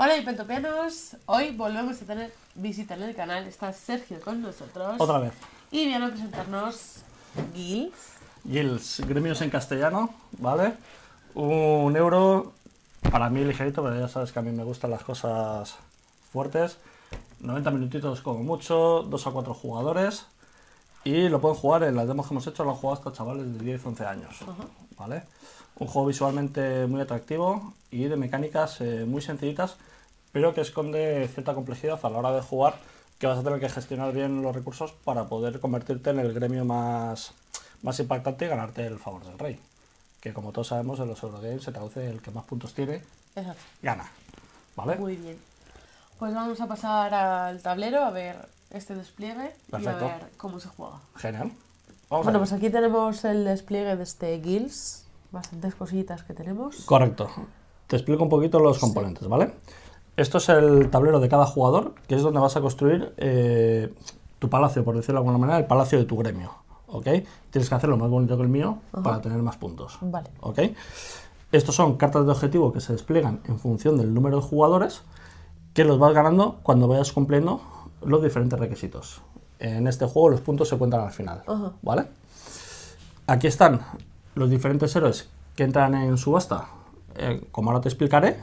Hola hipentopianos, hoy volvemos a tener visita en el canal, está Sergio con nosotros. Otra vez. Y viene a presentarnos Gils. Gils, gremios en castellano, ¿vale? Un euro, para mí ligerito, pero ya sabes que a mí me gustan las cosas fuertes. 90 minutitos como mucho, 2 a 4 jugadores. Y lo pueden jugar en eh, las demos que hemos hecho, lo han jugado hasta chavales de 10, 11 años. ¿Vale? Un juego visualmente muy atractivo y de mecánicas eh, muy sencillitas, pero que esconde cierta complejidad a la hora de jugar, que vas a tener que gestionar bien los recursos para poder convertirte en el gremio más, más impactante y ganarte el favor del rey. Que como todos sabemos en los Eurogames se traduce el que más puntos tiene, gana. ¿Vale? Muy bien. Pues vamos a pasar al tablero a ver este despliegue y a ver cómo se juega. Genial. bueno, pues aquí tenemos el despliegue de este guilds, bastantes cositas que tenemos. Correcto. Te explico un poquito los componentes, ¿vale? Esto es el tablero de cada jugador, que es donde vas a construir eh, tu palacio, por decirlo de alguna manera, el palacio de tu gremio, ¿ok? Tienes que hacerlo más bonito que el mío para tener más puntos, vale. ¿ok? Estos son cartas de objetivo que se despliegan en función del número de jugadores, que los vas ganando cuando vayas cumpliendo los diferentes requisitos. En este juego los puntos se cuentan al final, ¿vale? Aquí están los diferentes héroes que entran en subasta, eh, como ahora te explicaré,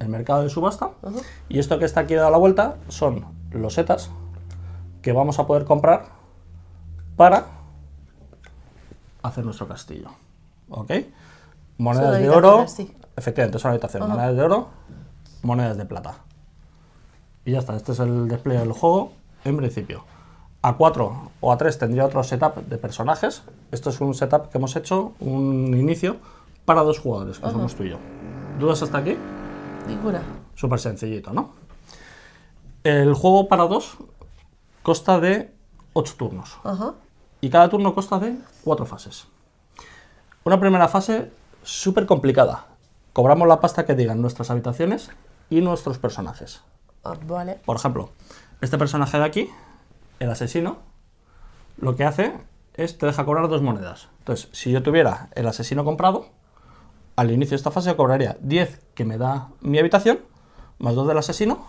el mercado de subasta. Y esto que está aquí a la vuelta son los setas que vamos a poder comprar para hacer nuestro castillo. ¿Ok? Monedas de oro. Efectivamente, son habitaciones. Monedas de oro, monedas de plata. Y ya está, este es el display del juego en principio. A 4 o a 3 tendría otro setup de personajes. Esto es un setup que hemos hecho, un inicio, para dos jugadores, que somos tú y yo. ¿Dudas hasta aquí? cura. Súper sencillito, ¿no? El juego para dos consta de 8 turnos. Y cada turno consta de 4 fases. Una primera fase súper complicada. Cobramos la pasta que digan nuestras habitaciones y nuestros personajes. Ah, vale. Por ejemplo, este personaje de aquí, el asesino, lo que hace es te deja cobrar dos monedas. Entonces, si yo tuviera el asesino comprado, al inicio de esta fase cobraría 10 que me da mi habitación, más 2 del asesino,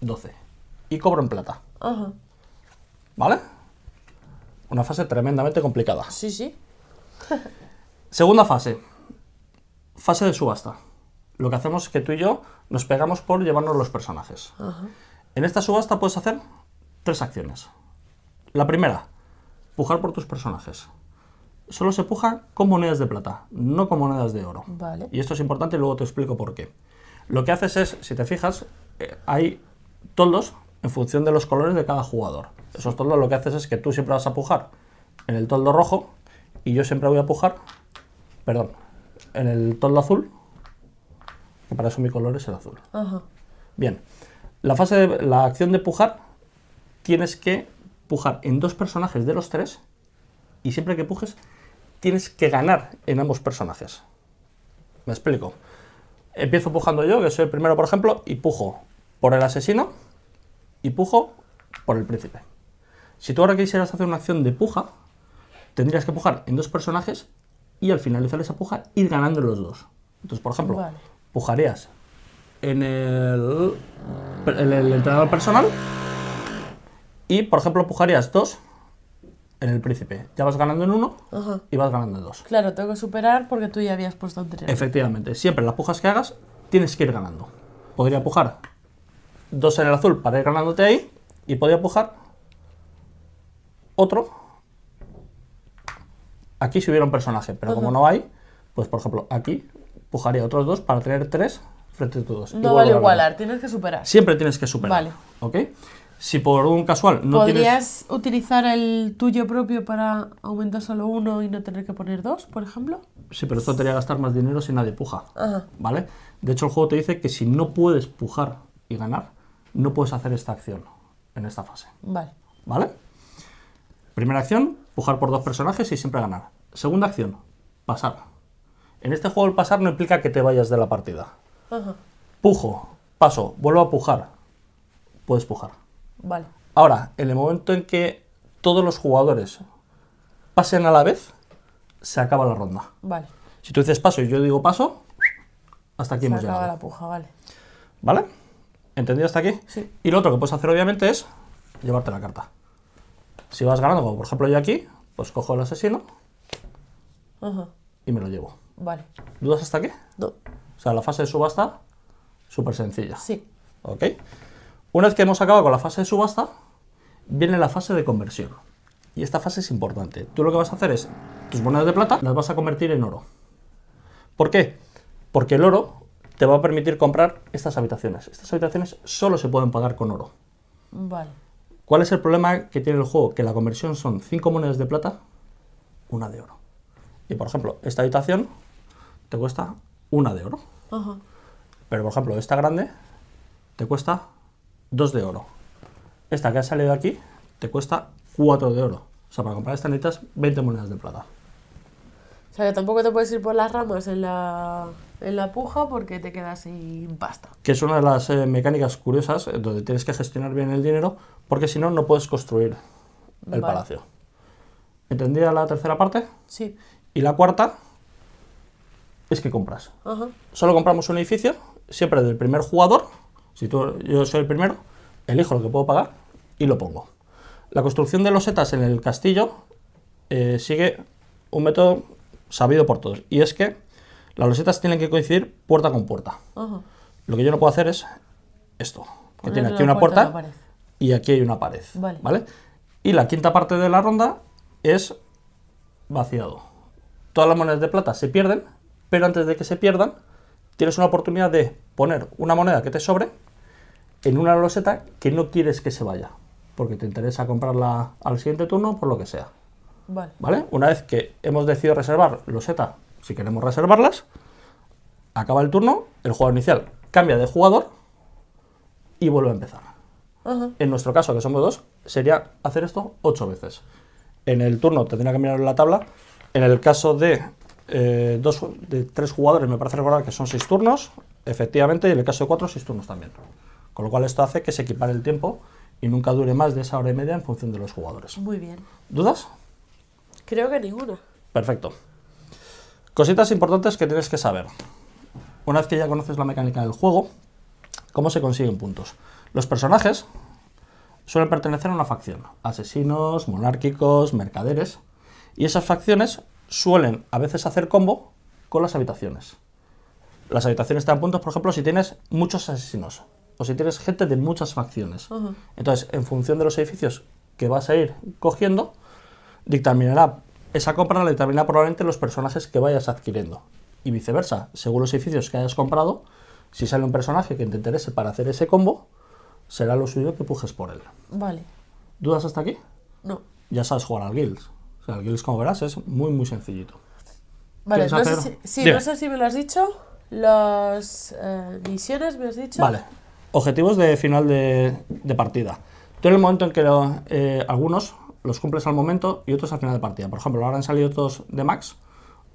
12. Y cobro en plata. ¿Vale? Una fase tremendamente complicada. Sí, sí. Segunda fase. Fase de subasta lo que hacemos es que tú y yo nos pegamos por llevarnos los personajes. En esta subasta puedes hacer tres acciones. La primera, pujar por tus personajes. Solo se puja con monedas de plata, no con monedas de oro. Y esto es importante y luego te explico por qué. Lo que haces es, si te fijas, eh, hay toldos en función de los colores de cada jugador. Esos toldos lo que haces es que tú siempre vas a pujar en el toldo rojo y yo siempre voy a pujar, perdón, en el toldo azul para eso mi color es el azul. Bien, la fase de la acción de pujar, tienes que pujar en dos personajes de los tres y siempre que pujes tienes que ganar en ambos personajes. Me explico. Empiezo pujando yo, que soy el primero, por ejemplo, y pujo por el asesino y pujo por el príncipe. Si tú ahora quisieras hacer una acción de puja, tendrías que pujar en dos personajes y al finalizar esa puja ir ganando los dos. Entonces, por ejemplo, pujarías? En el, el entrenador personal. Y, por ejemplo, pujarías dos en el príncipe. Ya vas ganando en uno y vas ganando en dos. Claro, tengo que superar porque tú ya habías puesto tres. Efectivamente, siempre las pujas que hagas tienes que ir ganando. Podría pujar dos en el azul para ir ganándote ahí y podría pujar otro. Aquí si hubiera un personaje, pero como no hay, pues por ejemplo aquí Pujaría otros dos para tener tres frente a todos. No vale igualar, tienes que superar. Siempre tienes que superar. Vale. ¿Ok? Si por un casual no ¿Podrías utilizar el tuyo propio para aumentar solo uno y no tener que poner dos, por ejemplo? Sí, pero esto te haría gastar más dinero si nadie puja. Ajá. ¿Vale? De hecho, el juego te dice que si no puedes pujar y ganar, no puedes hacer esta acción en esta fase. Vale. ¿Vale? Primera acción, pujar por dos personajes y siempre ganar. Segunda acción, pasar. En este juego el pasar no implica que te vayas de la partida. Ajá. Pujo, paso, vuelvo a pujar. Puedes pujar. Vale. Ahora, en el momento en que todos los jugadores pasen a la vez, se acaba la ronda. Vale. Si tú dices paso y yo digo paso, hasta aquí se acaba la puja, vale. ¿Vale? ¿Entendido hasta aquí? Sí. Y lo otro que puedes hacer, obviamente, es llevarte la carta. Si vas ganando, como por ejemplo yo aquí, pues cojo el asesino y me lo llevo. Vale. ¿Dudas hasta qué? No. O sea, la fase de subasta, súper sencilla. Sí. ¿Ok? Una vez que hemos acabado con la fase de subasta, viene la fase de conversión. Y esta fase es importante. Tú lo que vas a hacer es, tus monedas de plata las vas a convertir en oro. ¿Por qué? Porque el oro te va a permitir comprar estas habitaciones. Estas habitaciones solo se pueden pagar con oro. Vale. ¿Cuál es el problema que tiene el juego? Que la conversión son 5 monedas de plata, una de oro. Y por ejemplo, esta habitación te cuesta una de oro. Pero, por ejemplo, esta grande te cuesta dos de oro. Esta que ha salido aquí te cuesta cuatro de oro. O sea, para comprar esta necesitas 20 monedas de plata. O sea, que tampoco te puedes ir por las ramas en la, puja porque te quedas sin pasta. Que es una de las eh, mecánicas curiosas eh, donde tienes que gestionar bien el dinero porque si no, no puedes construir el palacio. ¿Entendida la tercera parte? Sí. Y la cuarta, es que compras. Solo compramos un edificio, siempre del primer jugador. Si tú, yo soy el primero, elijo lo que puedo pagar y lo pongo. La construcción de losetas en el castillo eh, sigue un método sabido por todos. Y es que las losetas tienen que coincidir puerta con puerta. Lo que yo no puedo hacer es esto. Que tiene aquí una puerta, y aquí hay una pared. vale. Y la quinta parte de la ronda es vaciado. Todas las monedas de plata se pierden pero antes de que se pierdan, tienes una oportunidad de poner una moneda que te sobre en una loseta que no quieres que se vaya, porque te interesa comprarla al siguiente turno por lo que sea. Vale. Una vez que hemos decidido reservar losetas, si queremos reservarlas, acaba el turno, el jugador inicial cambia de jugador y vuelve a empezar. En nuestro caso, que somos dos, sería hacer esto ocho veces. En el turno tendría que mirar la tabla. En el caso de eh, dos, de tres jugadores, me parece recordar que son seis turnos, efectivamente, y en el caso de cuatro, seis turnos también. Con lo cual esto hace que se equipare el tiempo y nunca dure más de esa hora y media en función de los jugadores. Muy bien. ¿Dudas? Creo que ninguna. Perfecto. Cositas importantes que tienes que saber. Una vez que ya conoces la mecánica del juego, ¿cómo se consiguen puntos? Los personajes suelen pertenecer a una facción, asesinos, monárquicos, mercaderes, y esas facciones suelen a veces hacer combo con las habitaciones. Las habitaciones te dan puntos, por ejemplo, si tienes muchos asesinos o si tienes gente de muchas facciones. Entonces, en función de los edificios que vas a ir cogiendo, dictaminará esa compra la determinará probablemente los personajes que vayas adquiriendo. Y viceversa, según los edificios que hayas comprado, si sale un personaje que te interese para hacer ese combo, será lo suyo que pujes por él. Vale. ¿Dudas hasta aquí? No. Ya sabes jugar al Guilds como verás, es muy, muy sencillito. Vale, no sé, si, no sé si me lo has dicho. Las eh, misiones, me has dicho. Vale. Objetivos de final de, partida. Tú en el momento en que eh, algunos los cumples al momento y otros al final de partida. Por ejemplo, ahora han salido todos de max.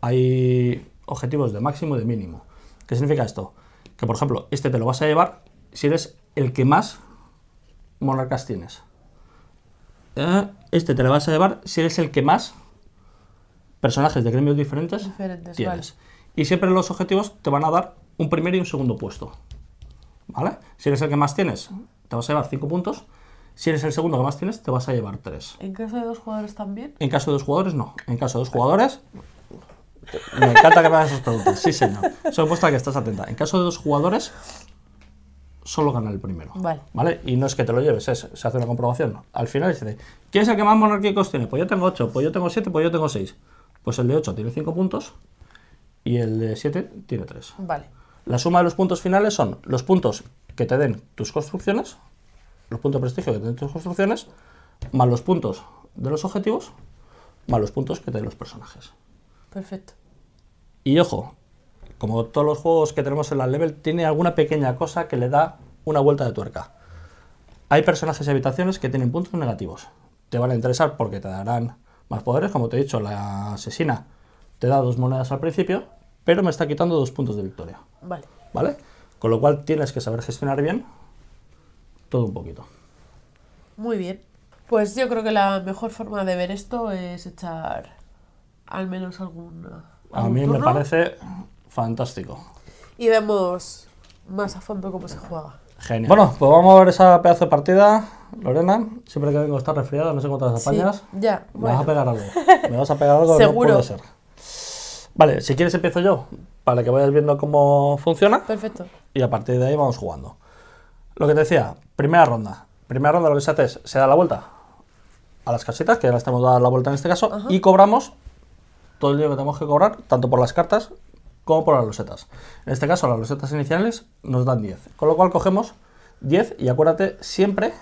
Hay objetivos de máximo y de mínimo. ¿Qué significa esto? Que, por ejemplo, este te lo vas a llevar si eres el que más monarcas tienes. Ah, este te lo vas a llevar si eres el que más personajes de gremios diferentes, tienes. Y siempre los objetivos te van a dar un primer y un segundo puesto. ¿Vale? Si eres el que más tienes, te vas a llevar 5 puntos. Si eres el segundo que más tienes, te vas a llevar 3. ¿En caso de dos jugadores también? En caso de dos jugadores, no. En caso de dos jugadores. Me encanta que me hagas esas preguntas. Sí, señor. Solo que estás atenta. En caso de dos jugadores, solo gana el primero. Vale. Y no es que te lo lleves, se hace una comprobación. Al final dice, ¿quién es el que más monárquicos tiene? Pues yo tengo 8, pues yo tengo 7, pues yo tengo 6. Pues el de 8 tiene 5 puntos y el de 7 tiene 3. Vale. La suma de los puntos finales son los puntos que te den tus construcciones, los puntos de prestigio que te den tus construcciones, más los puntos de los objetivos, más los puntos que te den los personajes. Perfecto. Y ojo, como todos los juegos que tenemos en la level, tiene alguna pequeña cosa que le da una vuelta de tuerca. Hay personajes y habitaciones que tienen puntos negativos. Te van a interesar porque te darán más poderes, como te he dicho, la asesina te da dos monedas al principio, pero me está quitando dos puntos de victoria. Vale. ¿Vale? Con lo cual tienes que saber gestionar bien todo un poquito. Muy bien. Pues yo creo que la mejor forma de ver esto es echar al menos alguna. a mí me parece Fantástico. Y vemos más a fondo cómo se juega. Genial. Bueno, pues vamos a ver esa pedazo de partida. Lorena, siempre que vengo está resfriada, no sé cuántas apañas. ya. Me vas a pegar algo. Me vas a pegar algo Seguro. puede ser. Vale, si quieres empiezo yo, para que vayas viendo cómo funciona. Perfecto. Y a partir de ahí vamos jugando. Lo que te decía, primera ronda. Primera ronda lo que se hace es, se da la vuelta a las casitas, que ya las estamos dando la vuelta en este caso, y cobramos todo el dinero que tenemos que cobrar, tanto por las cartas como por las losetas. En este caso, las losetas iniciales nos dan 10, con lo cual cogemos 10 y acuérdate siempre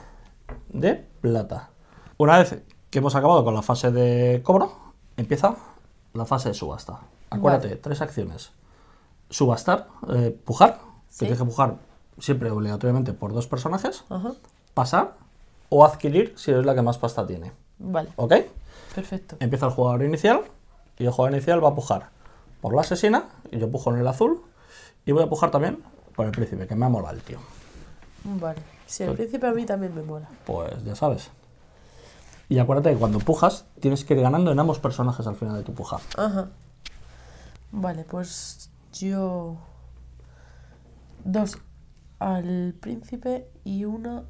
de plata. Una vez que hemos acabado con la fase de cobro, empieza la fase de subasta. Acuérdate, tres acciones. Subastar, eh, pujar, que tienes que pujar siempre obligatoriamente por dos personajes, pasar o adquirir si eres la que más pasta tiene. Vale. ¿Ok? Perfecto. Empieza el jugador inicial y el jugador inicial va a pujar por la asesina, y yo pujo en el azul, y voy a pujar también por el príncipe, que me ha molado el tío. Vale, si el pues príncipe a mí también me mola. Pues ya sabes. Y acuérdate que cuando pujas, tienes que ir ganando en ambos personajes al final de tu puja. Ajá. Vale, pues yo... Dos al príncipe y una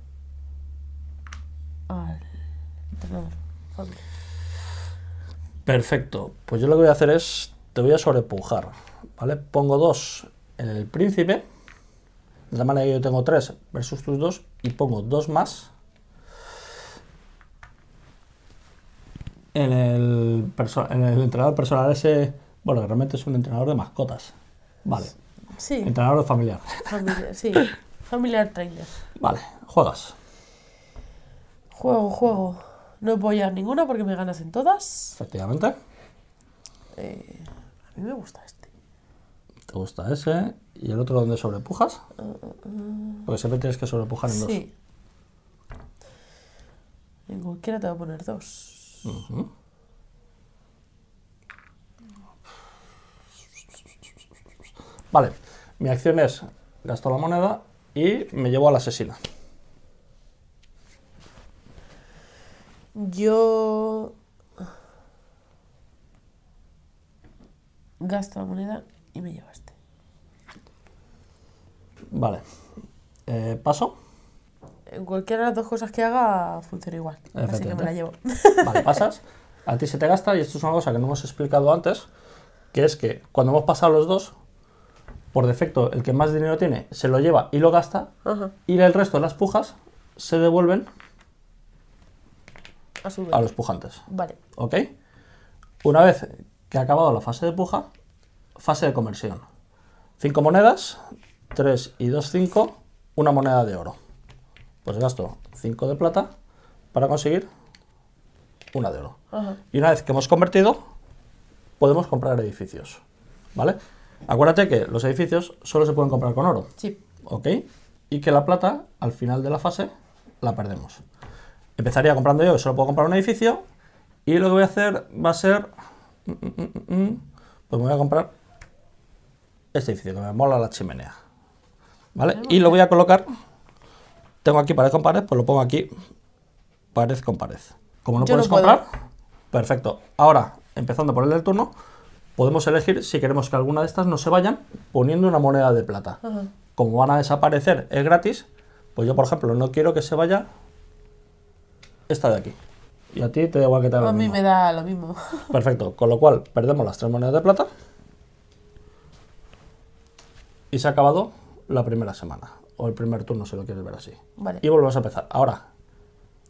al entrenador. Perfecto. Pues yo lo que voy a hacer es te voy a sobrepujar, ¿vale? Pongo dos en el príncipe, de la manera que yo tengo tres versus tus dos, y pongo dos más en el, entrenador personal ese, bueno, realmente es un entrenador de mascotas, ¿vale? Sí. Entrenador familiar. Familiar, sí. Familiar trailer. Vale, juegas. Juego, juego. No voy a ninguna porque me ganas en todas. Efectivamente. Eh, me gusta este. ¿Te gusta ese? ¿Y el otro donde sobrepujas? Mm, mm. Porque siempre tienes que sobrepujar en sí. dos. En cualquiera te va a poner dos. Vale, mi acción es gasto la moneda y me llevo a la asesina. Yo gasto la moneda y me llevaste. Vale. Eh, ¿Paso? En cualquiera de las dos cosas que haga funciona igual. Así que me la llevo. Vale, pasas. A ti se te gasta y esto es una cosa que no hemos explicado antes, que es que cuando hemos pasado los dos, por defecto el que más dinero tiene se lo lleva y lo gasta, y el resto de las pujas se devuelven a los pujantes. Vale. ¿Ok? Una vez que ha acabado la fase de puja, fase de conversión. Cinco monedas, 3 y 2, 5, una moneda de oro. Pues gasto 5 de plata para conseguir una de oro. Y una vez que hemos convertido, podemos comprar edificios. ¿Vale? Acuérdate que los edificios solo se pueden comprar con oro. Sí. ¿Ok? Y que la plata, al final de la fase, la perdemos. Empezaría comprando yo, solo puedo comprar un edificio. Y lo que voy a hacer va a ser. Mm, mm, mm, pues me voy a comprar este edificio, que me mola la chimenea. ¿Vale? Y lo voy a colocar. Tengo aquí pared con pared, pues lo pongo aquí pared con pared. Como no puedes comprar, perfecto. Ahora, empezando por el del turno, podemos elegir si queremos que alguna de estas no se vayan poniendo una moneda de plata. Como van a desaparecer, es gratis. Pues yo, por ejemplo, no quiero que se vaya esta de aquí. Y a ti te da igual que te haga. A mí me da lo mismo. Perfecto, con lo cual perdemos las tres monedas de plata y se ha acabado la primera semana. O el primer turno, si lo quieres ver así. Vale. Y volvemos a empezar. Ahora.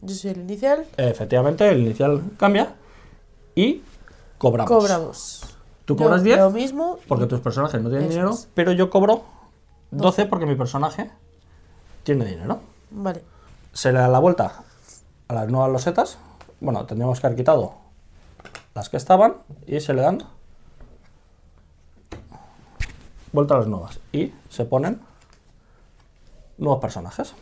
Yo soy el inicial. Efectivamente, el inicial cambia. Y cobramos. Cobramos. Tú cobras 10. Lo mismo. Porque tus personajes no tienen dinero. Pero yo cobro 12 porque mi personaje tiene dinero. Vale. Se le da la vuelta a las nuevas losetas. Bueno, tendríamos que haber quitado las que estaban y se le dan vuelta a las nuevas y se ponen nuevos personajes.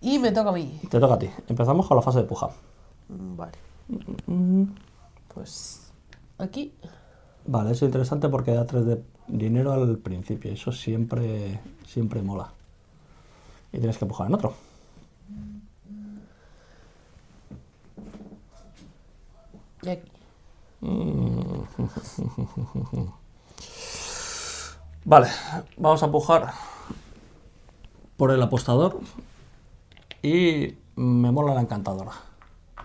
Y me toca a mí. Te toca a ti. Empezamos con la fase de puja. Mm, vale. Mm. Pues aquí. Vale, es interesante porque da 3 de dinero al principio. Eso siempre, siempre mola. Y tienes que pujar en otro. Y Vale, vamos a empujar por el apostador y me mola la encantadora.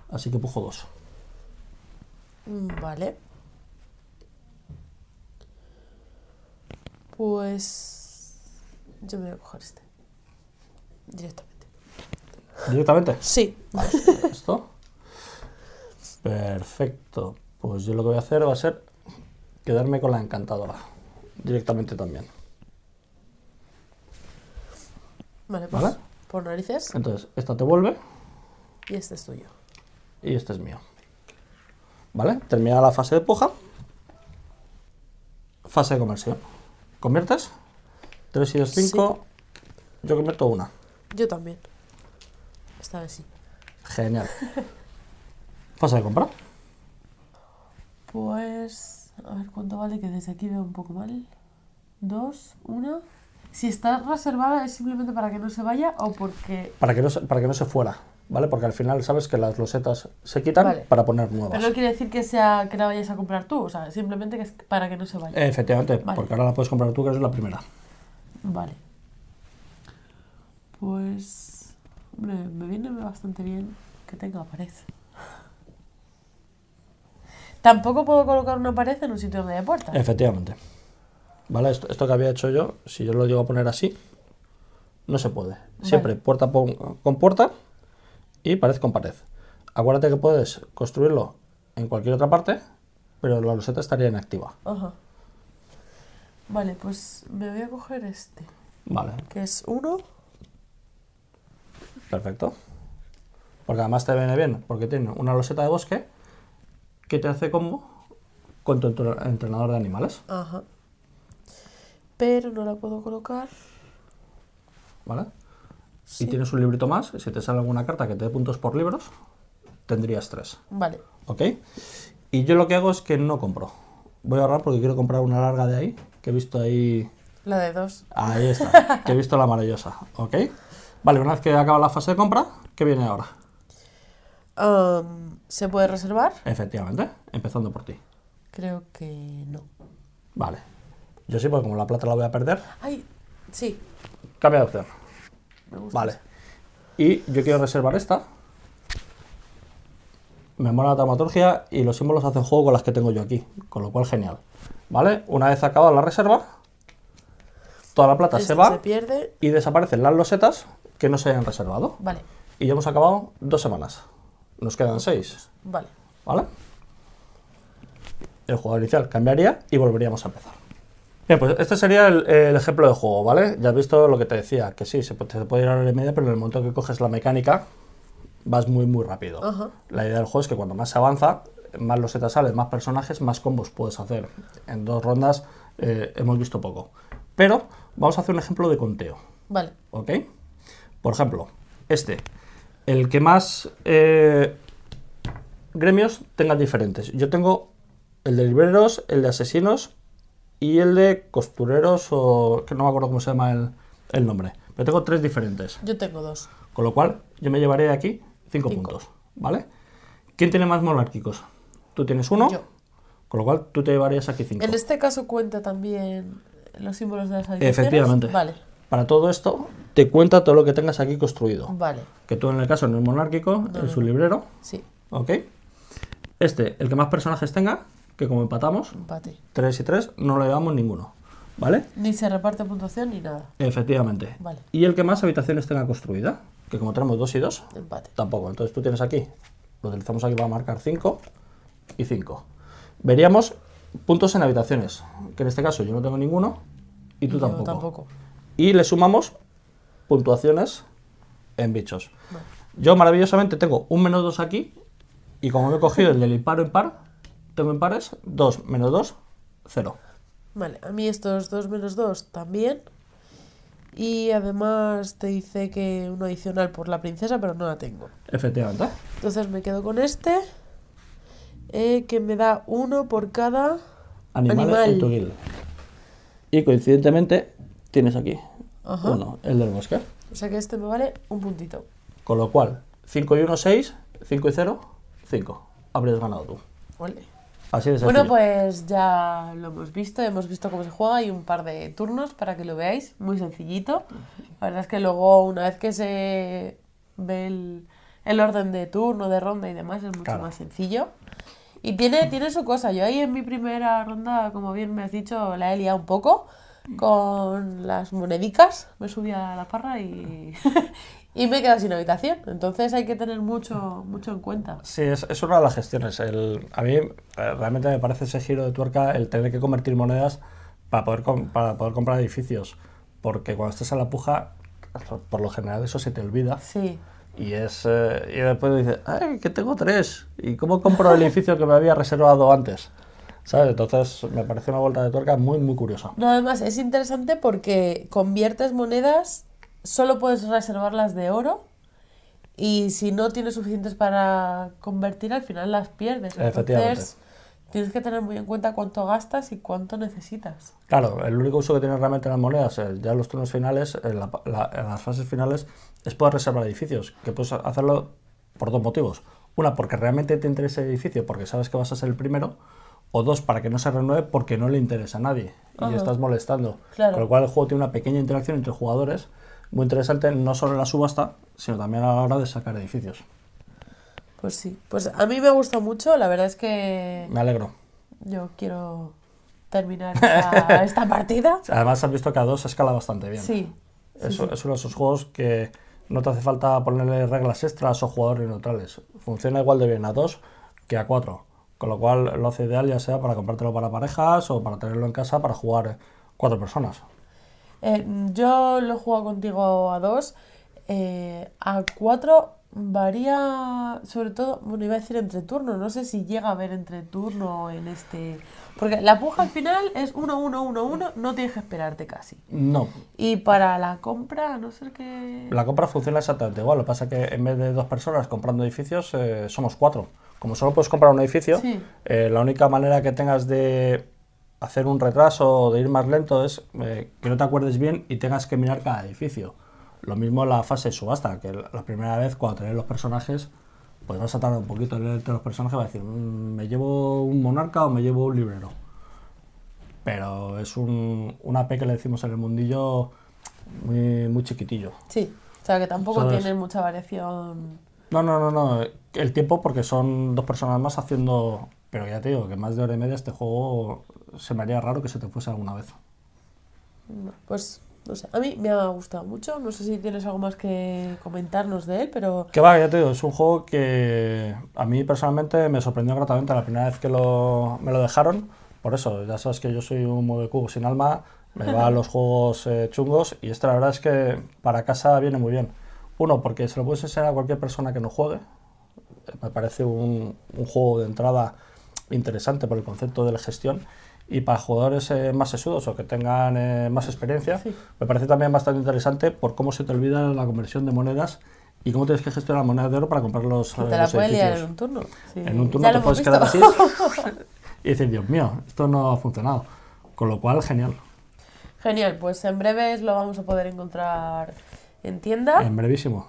Así que pujo dos. Vale. Pues yo me voy a coger este. Directamente. ¿Directamente? Sí. esto. Perfecto. Pues yo lo que voy a hacer va a ser quedarme con la encantadora directamente también. Vale, pues por narices. Entonces, esta te vuelve. Y este es tuyo. Y este es mío. ¿Vale? Terminada la fase de puja. Fase de conversión, ¿Conviertes? 3 y 2, 5. Yo convierto una. Yo también. Esta vez sí. Genial. fase de compra. Pues... A ver cuánto vale, que desde aquí veo un poco mal. Dos, una... Si está reservada es simplemente para que no se vaya o porque... Para que no, para que no se fuera, ¿vale? Porque al final sabes que las losetas se quitan para poner nuevas. Pero no quiere decir que sea que la vayas a comprar tú, o sea, simplemente que es para que no se vaya. Efectivamente, porque ahora la puedes comprar tú, que es la primera. Vale. Pues... Hombre, me viene bastante bien que tenga pared. Tampoco puedo colocar una pared en un sitio donde haya puertas. Efectivamente. ¿Vale? Esto, esto, que había hecho yo, si yo lo digo a poner así, no se puede. Siempre puerta con puerta y pared con pared. Acuérdate que puedes construirlo en cualquier otra parte, pero la loseta estaría inactiva. Ajá. Vale, pues me voy a coger este. Vale. Que es uno. Perfecto. Porque además te viene bien, porque tiene una loseta de bosque que te hace combo con tu entrenador de animales. Ajá. Pero no la puedo colocar. ¿Vale? Si tienes un librito más, si te sale alguna carta que te dé puntos por libros, tendrías tres. Vale. ¿Ok? Y yo lo que hago es que no compro. Voy a ahorrar porque quiero comprar una larga de ahí, que he visto ahí... La de dos. Ahí está, que he visto la maravillosa. ¿Ok? Vale, una vez que acaba la fase de compra, ¿qué viene ahora? Em, ¿Se puede reservar? Efectivamente, empezando por ti. Creo que no. Vale. Yo sí, porque como la plata la voy a perder. Ay, sí. Cambia de opción. vale. Y yo quiero reservar esta. Me mola la taumaturgia y los símbolos hacen juego con las que tengo yo aquí. Con lo cual, genial. ¿Vale? Una vez acabada la reserva, toda la plata se va pierde. y desaparecen las losetas que no se hayan reservado. Vale. Y ya hemos acabado dos semanas. Nos quedan seis Vale. ¿Vale? El jugador inicial cambiaría y volveríamos a empezar. Bien, pues este sería el, ejemplo de juego, ¿vale? Ya has visto lo que te decía, que sí, se, puede ir a la media, pero en el momento que coges la mecánica, vas muy, muy rápido. La idea del juego es que cuando más se avanza, más los setas salen, más personajes, más combos puedes hacer. En dos rondas eh, hemos visto poco. Pero vamos a hacer un ejemplo de conteo. Vale. ¿Ok? Por ejemplo, este el que más eh, gremios tenga diferentes. Yo tengo el de libreros, el de asesinos y el de costureros o que no me acuerdo cómo se llama el, nombre. Pero tengo tres diferentes. Yo tengo dos. Con lo cual yo me llevaré aquí cinco, puntos. ¿Vale? ¿Quién tiene más monárquicos? Tú tienes uno. Con lo cual tú te llevarías aquí cinco. En este caso cuenta también los símbolos de las Efectivamente. Vale. Para todo esto, te cuenta todo lo que tengas aquí construido. Vale. Que tú en el caso en el monárquico, es en su librero. Sí. Ok. Este, el que más personajes tenga, que como empatamos, Empate. 3 y 3, no le llevamos ninguno. ¿Vale? Ni se reparte puntuación ni nada. Efectivamente. Vale. Y el que más habitaciones tenga construida, que como tenemos 2 y 2, empate. Tampoco. Entonces tú tienes aquí, lo utilizamos aquí para marcar 5 y 5. Veríamos puntos en habitaciones, que en este caso yo no tengo ninguno y tú tampoco y le sumamos puntuaciones en bichos. Yo maravillosamente tengo un menos 2 aquí y como me he cogido el del imparo par tengo pares 2 menos 2, 0. Vale, a mí estos dos menos dos también. Y además te dice que uno adicional por la princesa, pero no la tengo. Efectivamente. Entonces me quedo con este, eh, que me da uno por cada animal, Y coincidentemente tienes aquí Ajá. el del bosque. O sea que este me vale un puntito. Con lo cual, 5 y 1, 6, 5 y 0, 5. Habrías ganado tú. Así Bueno, pues ya lo hemos visto, hemos visto cómo se juega y un par de turnos para que lo veáis, muy sencillito. La verdad es que luego, una vez que se ve el, el orden de turno, de ronda y demás, es mucho más sencillo. Y tiene, tiene su cosa. Yo ahí en mi primera ronda, como bien me has dicho, la he liado un poco con las monedicas, me subí a la parra y, y me quedaba sin habitación. Entonces hay que tener mucho, mucho en cuenta. Sí, es, una de las gestiones. El, a mí eh, realmente me parece ese giro de tuerca el tener que convertir monedas para poder, para poder comprar edificios. Porque cuando estás a la puja, por lo general eso se te olvida. Sí. Y, es, eh, y después dices, ¡ay, que tengo tres! ¿Y cómo compro el edificio que me había reservado antes? ¿Sabes? Entonces me parece una vuelta de tuerca muy, muy curiosa. además es interesante porque conviertes monedas, solo puedes reservarlas de oro y si no tienes suficientes para convertir, al final las pierdes. Entonces, Tienes que tener muy en cuenta cuánto gastas y cuánto necesitas. Claro, el único uso que tienes realmente las monedas, eh, ya en los turnos finales, en, en las fases finales, es poder reservar edificios, que puedes hacerlo por dos motivos. Una, porque realmente te interesa el edificio, porque sabes que vas a ser el primero o dos para que no se renueve porque no le interesa a nadie y estás molestando. Con lo cual el juego tiene una pequeña interacción entre jugadores muy interesante, no solo en la subasta, sino también a la hora de sacar edificios. Pues sí, pues a mí me gustó mucho, la verdad es que... Me alegro. Yo quiero terminar esta, partida. Además has visto que a dos se escala bastante bien. Sí. eso sí. es uno de esos juegos que no te hace falta ponerle reglas extras o jugadores neutrales. Funciona igual de bien a dos que a cuatro con lo cual lo hace ideal ya sea para comprártelo para parejas o para tenerlo en casa para jugar cuatro personas. Eh, yo lo he jugado contigo a dos. Eh, a cuatro varía, sobre todo, bueno, iba a decir entre turno. No sé si llega a haber entre turno en este. Porque la puja al final es uno, uno, uno, uno, no tienes que esperarte casi. No. Y para la compra, no sé qué La compra funciona exactamente igual. Lo que pasa es que en vez de dos personas comprando edificios, eh, somos cuatro como solo puedes comprar un edificio, eh, la única manera que tengas de hacer un retraso o de ir más lento es eh, que no te acuerdes bien y tengas que mirar cada edificio. Lo mismo la fase subasta, que la primera vez cuando tenés los personajes, pues vas a tardar un poquito en leerte los personajes, vas a decir, mm, me llevo un monarca o me llevo un librero. Pero es un, AP que le decimos en el mundillo muy, chiquitillo. Sí, o sea que tampoco tiene mucha variación. No, no, no, no. El tiempo porque son dos personas más haciendo... Pero ya te digo, que más de hora y media este juego se me haría raro que se te fuese alguna vez. Pues no sé, a mí me ha gustado mucho. No sé si tienes algo más que comentarnos de él, pero. Que va, ya te digo, es un juego que a mí personalmente me sorprendió gratamente la primera vez que me lo dejaron. Por eso, ya sabes que yo soy un modo cubo sin alma, me va a los juegos eh, chungos y este la verdad es que para casa viene muy bien. Uno, porque se lo puedes hacer a cualquier persona que no juegue. Me parece un, juego de entrada interesante por el concepto de la gestión. Y para jugadores eh, más sesudos o que tengan eh, más experiencia, me parece también bastante interesante por cómo se te olvida la conversión de monedas ¿Y cómo tienes que gestionar la moneda de oro para comprar los Te eh, la en un turno. En un turno te puedes quedar así y decir, Dios mío, esto no ha funcionado. Con lo cual, genial. Genial, pues en breves lo vamos a poder encontrar entienda En brevísimo.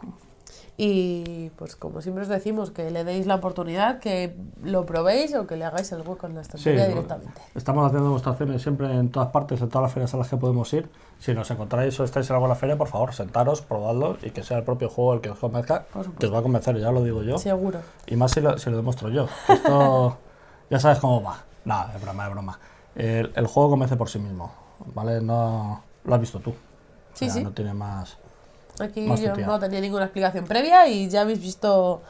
Y pues como siempre os decimos, que le deis la oportunidad, que lo probéis o que le hagáis el hueco en la estantería directamente. Estamos haciendo demostraciones siempre en todas partes, en todas las ferias a las que podemos ir. Si nos encontráis o estáis en alguna feria, por favor, sentaros, probadlo y que sea el propio juego el que os convenzca, que os va a convencer, ya lo digo yo. Seguro. Y más si lo, lo demuestro yo. Esto ya sabes cómo va. Nada, es broma, es broma. El, juego convence por sí mismo, ¿vale? No lo has visto tú. Sí, sí. No tiene más... Aquí yo no tenía ninguna explicación previa y ya habéis visto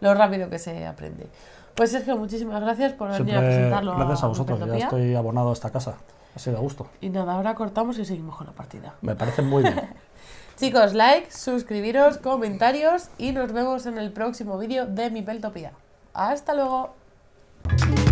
lo rápido que se aprende. Pues Sergio, muchísimas gracias por venir a presentarlo. Gracias a, vosotros, ya estoy abonado a esta casa. Ha sido a gusto. Y nada, ahora cortamos y seguimos con la partida. Me parece muy bien. Chicos, like, suscribiros, comentarios y nos vemos en el próximo vídeo de Mi Peltopía. ¡Hasta luego!